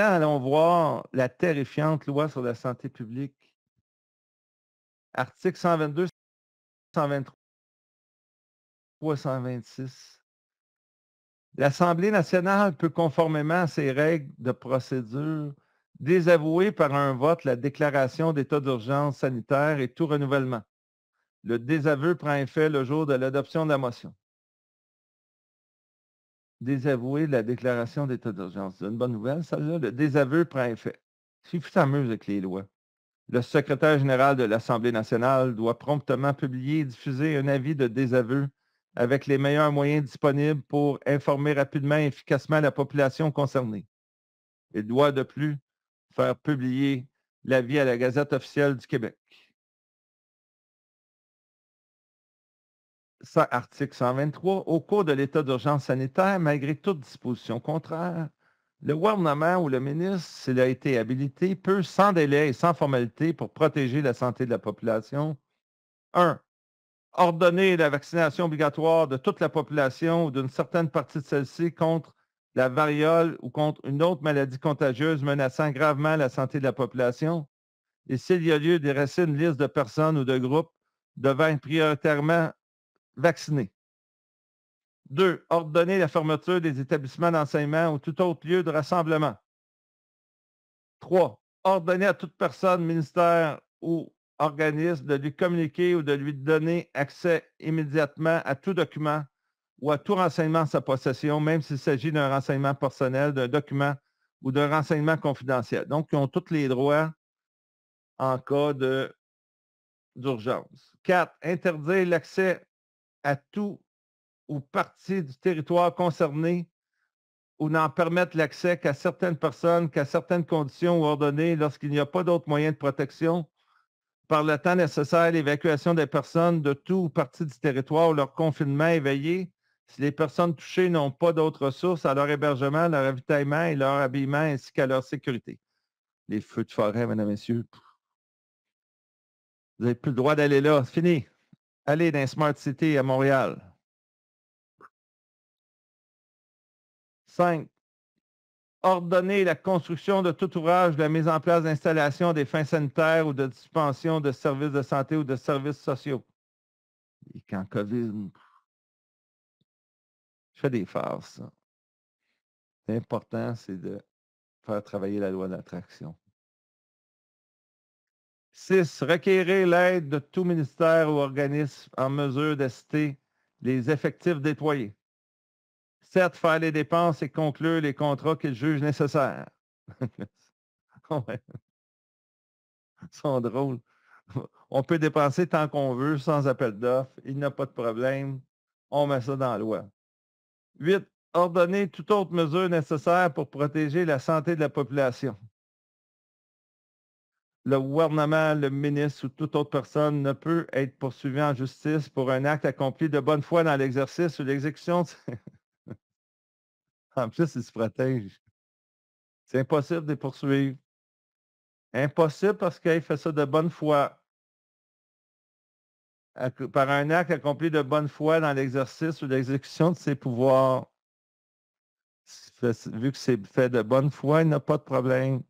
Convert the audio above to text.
allons voir la terrifiante loi sur la santé publique. Article 122, 123, 126. L'Assemblée nationale peut, conformément à ses règles de procédure, désavouer par un vote la déclaration d'état d'urgence sanitaire et tout renouvellement. Le désaveu prend effet le jour de l'adoption de la motion désavouer la déclaration d'état d'urgence. C'est une bonne nouvelle, ça, là. Le désaveu prend effet. C'est fameux avec les lois. Le secrétaire général de l'Assemblée nationale doit promptement publier et diffuser un avis de désaveu avec les meilleurs moyens disponibles pour informer rapidement et efficacement la population concernée. Il doit de plus faire publier l'avis à la Gazette officielle du Québec. article 123, au cours de l'état d'urgence sanitaire, malgré toute disposition contraire, le gouvernement ou le ministre, s'il a été habilité, peut, sans délai et sans formalité, pour protéger la santé de la population, 1. Ordonner la vaccination obligatoire de toute la population ou d'une certaine partie de celle-ci contre la variole ou contre une autre maladie contagieuse menaçant gravement la santé de la population. Et s'il y a lieu des dresser une liste de personnes ou de groupes devant prioritairement vaccinés. 2. Ordonner la fermeture des établissements d'enseignement ou tout autre lieu de rassemblement. 3. Ordonner à toute personne, ministère ou organisme de lui communiquer ou de lui donner accès immédiatement à tout document ou à tout renseignement en sa possession, même s'il s'agit d'un renseignement personnel, d'un document ou d'un renseignement confidentiel. Donc, ils ont tous les droits en cas d'urgence. 4. Interdire l'accès à tout ou partie du territoire concerné ou n'en permettre l'accès qu'à certaines personnes, qu'à certaines conditions ou ordonnées lorsqu'il n'y a pas d'autres moyens de protection par le temps nécessaire à l'évacuation des personnes de tout ou partie du territoire ou leur confinement éveillé si les personnes touchées n'ont pas d'autres ressources à leur hébergement, leur ravitaillement et leur habillement ainsi qu'à leur sécurité. Les feux de forêt, mesdames et messieurs. Vous n'avez plus le droit d'aller là. C'est fini. Aller dans Smart City à Montréal. 5. Ordonner la construction de tout ouvrage, la mise en place d'installations des fins sanitaires ou de suspension de services de santé ou de services sociaux. Et quand COVID... Je fais des farces. L'important, c'est de faire travailler la loi d'attraction. 6. Requérir l'aide de tout ministère ou organisme en mesure d'assister les effectifs déployés. 7. Faire les dépenses et conclure les contrats qu'ils jugent nécessaires. Ils sont On peut dépenser tant qu'on veut sans appel d'offres. Il n'y a pas de problème. On met ça dans la loi. 8. Ordonner toute autre mesure nécessaire pour protéger la santé de la population le gouvernement, le ministre ou toute autre personne ne peut être poursuivi en justice pour un acte accompli de bonne foi dans l'exercice ou l'exécution. De... en plus, il se protège. C'est impossible de les poursuivre. Impossible parce qu'il fait ça de bonne foi. Par un acte accompli de bonne foi dans l'exercice ou l'exécution de ses pouvoirs. Vu que c'est fait de bonne foi, il n'a pas de problème.